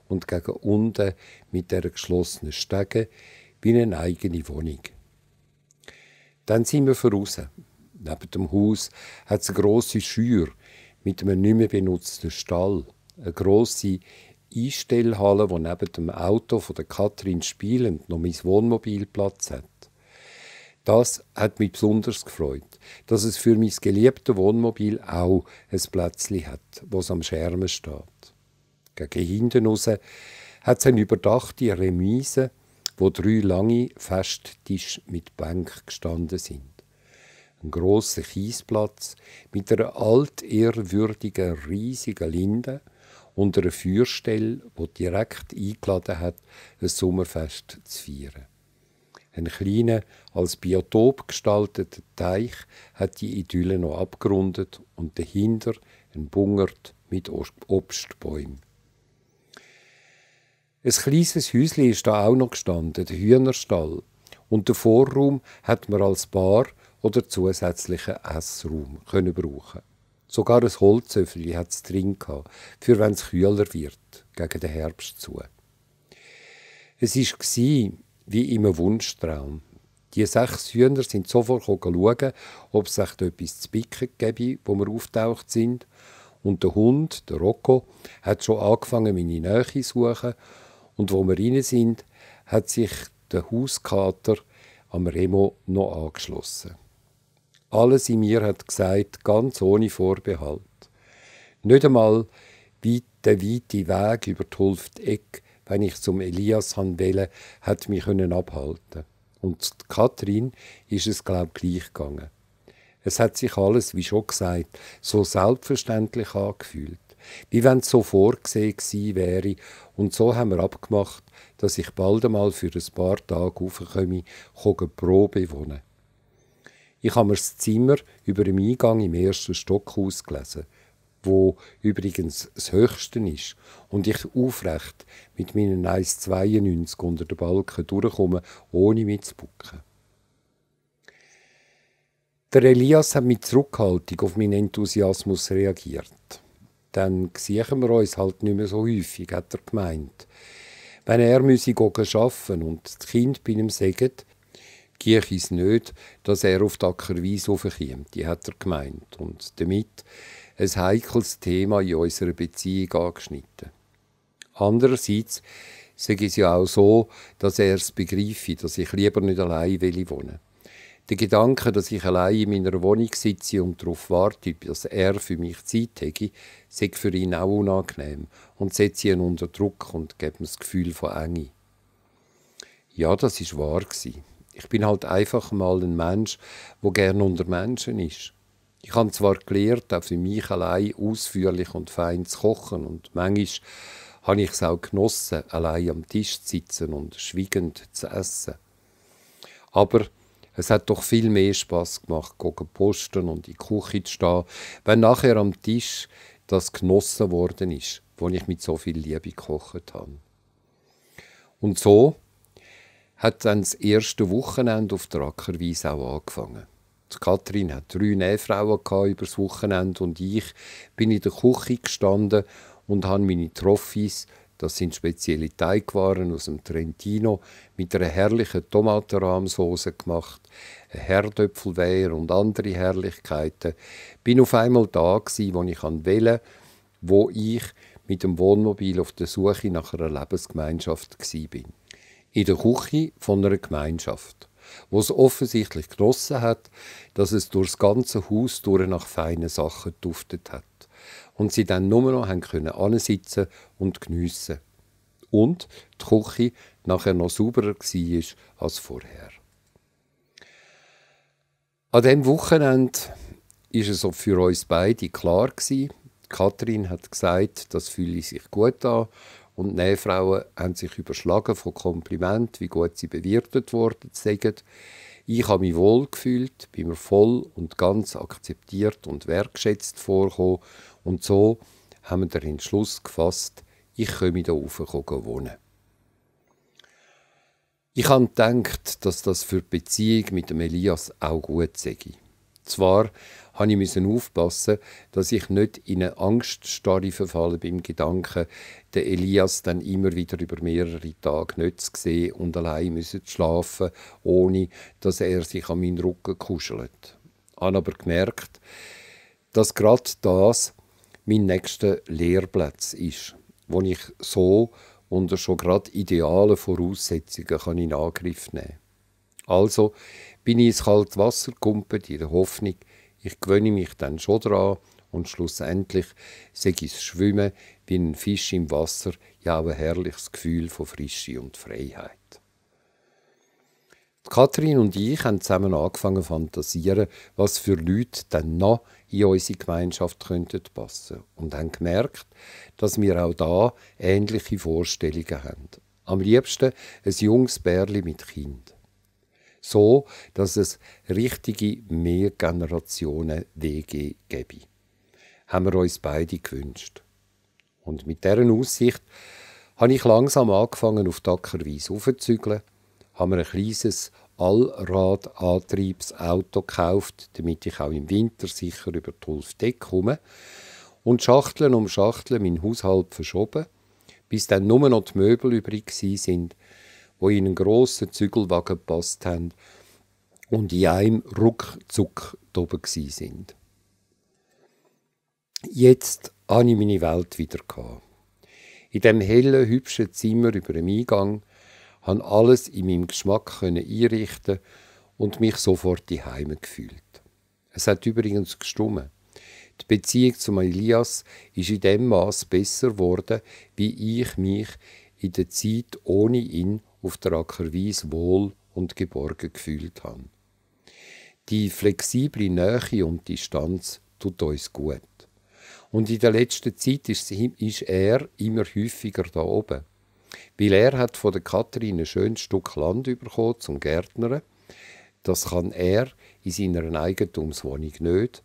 [SPEAKER 1] und gegen unten mit der geschlossenen Stege wie eine eigene Wohnung. Dann sind wir voraus. Neben dem Haus hat es eine grosse Schür mit einem nicht mehr benutzten Stall, eine grosse Einstellhalle, die neben dem Auto von der Katrin spielend noch mein Wohnmobil Platz hat. Das hat mich besonders gefreut, dass es für mein geliebtes Wohnmobil auch ein Plätzchen hat, was am Schermen steht. Gegen hinten raus hat es eine überdachte Remise, wo drei lange Festtische mit Bänken gestanden sind. Ein grosser Kiesplatz mit einer altehrwürdigen, riesigen Linde, unter einer Feuerstelle, die direkt eingeladen hat, ein Sommerfest zu feiern. Ein kleiner, als Biotop gestalteter Teich hat die Idylle noch abgerundet und dahinter ein Bungert mit Obstbäumen. Ein kleines Häuschen ist da auch noch gestanden, der Hühnerstall. Und der Vorraum hat man als Bar oder zusätzlichen Essraum können brauchen. Sogar ein Holzöffel hat es drin gehabt, für wenn es kühler wird, gegen den Herbst zu. Es war wie im Wunschtraum. Die sechs Hühner sind sofort schauen, ob es etwas zu picken gäbe, wo wir auftaucht sind. Und der Hund, der Rocco, hat schon angefangen, meine Nähe zu suchen. Und wo wir rein sind, hat sich der Hauskater am Remo noch angeschlossen. Alles in mir hat gesagt, ganz ohne Vorbehalt. Nicht einmal weit, der weite Weg über die Hulft Eck, wenn ich zum Elias wähle, hat mich können abhalten. Und Kathrin ist es glaub gleich gegangen. Es hat sich alles, wie schon gesagt, so selbstverständlich angefühlt, wie wenn es so vorgesehen gewesen wäre. Und so haben wir abgemacht, dass ich bald einmal für ein paar Tage raufkomme, Probe wohnen. Ich habe mir das Zimmer über dem Eingang im ersten Stock ausgelesen, wo übrigens das höchste ist, und ich aufrecht mit meinen 1,92 unter den Balken durchkomme, ohne mitzubucken. Der Elias hat mit Zurückhaltung auf meinen Enthusiasmus reagiert. Dann sehen wir uns halt nicht mehr so häufig, hat er gemeint. Wenn er arbeiten müsse und das Kind bei ihm säget, gehe es nicht, dass er auf die Ackerwiese raufkommt. Die hat er gemeint. Und damit ein heikles Thema in unserer Beziehung angeschnitten. Andererseits sage ich es ja auch so, dass er es begreife, dass ich lieber nicht allein will wohnen. Der Gedanke, dass ich allein in meiner Wohnung sitze und darauf warte, dass er für mich Zeit hätte, sei für ihn auch unangenehm und setze ihn unter Druck und gebe ihm das Gefühl von Enge. Ja, das war wahr. Ich bin halt einfach mal ein Mensch, wo gerne unter Menschen ist. Ich habe zwar gelernt, auch für mich allein ausführlich und fein zu kochen und manchmal habe ich es auch genossen, allein am Tisch zu sitzen und schwiegend zu essen. Aber es hat doch viel mehr Spaß gemacht, gegen posten und in die Küche zu stehen, wenn nachher am Tisch das genossen worden ist, wo ich mit so viel Liebe gekocht habe. Und so hat dann das erste Wochenende auf der Ackerwiese auch angefangen. Die Kathrin hat drei Nähfrauen über das Wochenende und ich bin in der Küche gestanden und habe meine Trophys, das sind spezielle Teigwaren aus dem Trentino, mit einer herrlichen Tomatenrahmsoße gemacht, Herdöpfelweier und andere Herrlichkeiten. Bin auf einmal da gsi, wo ich wählen Welle, wo ich mit dem Wohnmobil auf der Suche nach einer Lebensgemeinschaft war. bin in der Küche von einer Gemeinschaft, wo es offensichtlich genossen hat, dass es durchs ganze Haus durch nach feinen Sachen duftet hat und sie dann nur noch können ansitzen und geniessen. Und die Küche nachher noch sauberer war als vorher. An diesem Wochenende war es für uns beide klar Kathrin hat gesagt, das fühle sich gut an und die Nähfrauen haben sich überschlagen von Komplimenten, wie gut sie bewirtet wurden, sind. Ich habe mich wohl gefühlt, bin mir voll und ganz akzeptiert und wertschätzt vorgekommen. Und so haben wir den Entschluss gefasst, ich komme hier rauf wohnen. Ich habe gedacht, dass das für die Beziehung mit Elias auch gut sei. Zwar habe ich aufpassen, dass ich nicht in eine Angststarre verfalle beim Gedanken, den Elias dann immer wieder über mehrere Tage nicht zu sehen und allein müssen zu schlafen, ohne dass er sich an meinen Rücken kuschelt. Ich habe aber gemerkt, dass gerade das mein nächster Lehrplatz ist, wo ich so unter schon gerade idealen Voraussetzungen kann in Angriff nehmen kann. Also bin ich ins kalte Wasser gekumpelt, in der Hoffnung, ich gewöhne mich dann schon daran und schlussendlich sehe ich Schwimmen wie ein Fisch im Wasser ja auch ein herrliches Gefühl von Frische und Freiheit. Kathrin und ich haben zusammen angefangen zu fantasieren, was für Leute dann noch in unsere Gemeinschaft könnten passen und haben gemerkt, dass wir auch da ähnliche Vorstellungen haben. Am liebsten ein junges Bärli mit Kind so, dass es richtige Mehrgenerationen-WG gäbe. Haben wir uns beide gewünscht. Und mit deren Aussicht habe ich langsam angefangen, auf Dackerwies aufzügeln, habe mir ein kleines Allradantriebsauto gekauft, damit ich auch im Winter sicher über die Hulfdeck komme, und Schachteln um Schachteln meinen Haushalt verschoben, bis dann nur noch die Möbel übrig sind wo in einen grossen Zügelwagen gepasst haben und in einem Ruckzuck oben sind. Jetzt hatte ich meine Welt wieder. In dem hellen, hübschen Zimmer über dem Eingang konnte alles in meinem Geschmack einrichten und mich sofort die Heime gefühlt. Es hat übrigens gestummen. Die Beziehung zu Elias ist in dem Maß besser geworden, wie ich mich in der Zeit ohne ihn auf der Ackerwies wohl und geborgen gefühlt haben. Die flexible Nähe und Distanz tut uns gut. Und in der letzten Zeit ist, er immer häufiger da oben. Weil er hat von der Katrin ein schönes Stück Land bekommen zum Gärtnern. Das kann er in seiner Eigentumswohnung nicht.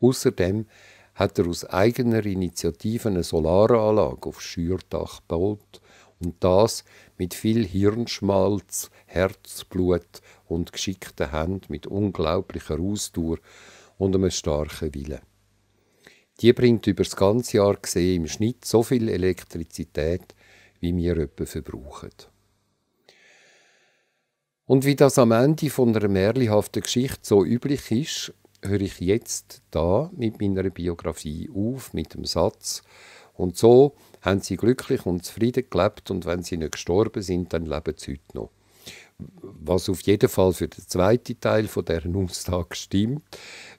[SPEAKER 1] Außerdem hat er aus eigener Initiative eine Solaranlage auf Schürdach gebaut und das mit viel Hirnschmalz, Herzblut und geschickten Händen mit unglaublicher Ausdauer und einem starken Willen. Die bringt über das ganze Jahr gesehen im Schnitt so viel Elektrizität, wie wir öppe verbrauchen. Und wie das am Ende von einer märlihaften Geschichte so üblich ist, höre ich jetzt da mit meiner Biografie auf mit dem Satz, und so haben sie glücklich und zufrieden gelebt und wenn sie nicht gestorben sind, dann leben sie heute noch. Was auf jeden Fall für den zweiten Teil von der Aussage stimmt.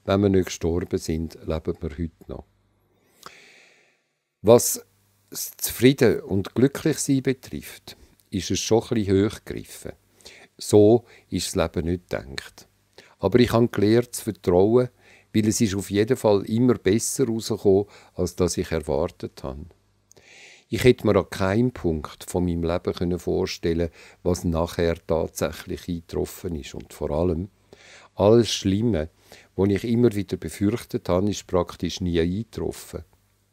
[SPEAKER 1] Wenn wir nicht gestorben sind, leben wir heute noch. Was das Zufrieden und Glücklichsein betrifft, ist es schon ein bisschen hochgegriffen. So ist das Leben nicht gedacht. Aber ich habe gelernt zu vertrauen, weil es ist auf jeden Fall immer besser rausgekommen, als das ich erwartet habe. Ich hätte mir an keinem Punkt von meinem Leben können vorstellen, was nachher tatsächlich eingetroffen ist und vor allem alles Schlimme, was ich immer wieder befürchtet habe, ist praktisch nie eingetroffen.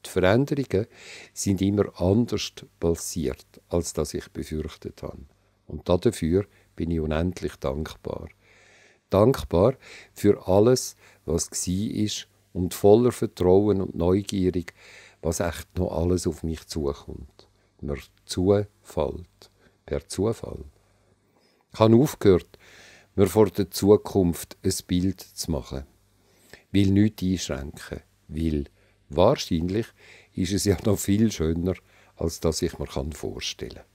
[SPEAKER 1] Die Veränderungen sind immer anders passiert, als das ich befürchtet habe. Und dafür bin ich unendlich dankbar. Dankbar für alles, was war und voller Vertrauen und Neugierig, was echt noch alles auf mich zukommt. Mir zufällt. Per Zufall. Ich habe aufgehört, mir vor der Zukunft ein Bild zu machen. Will nichts einschränken. Will wahrscheinlich ist es ja noch viel schöner, als dass ich mir vorstellen kann.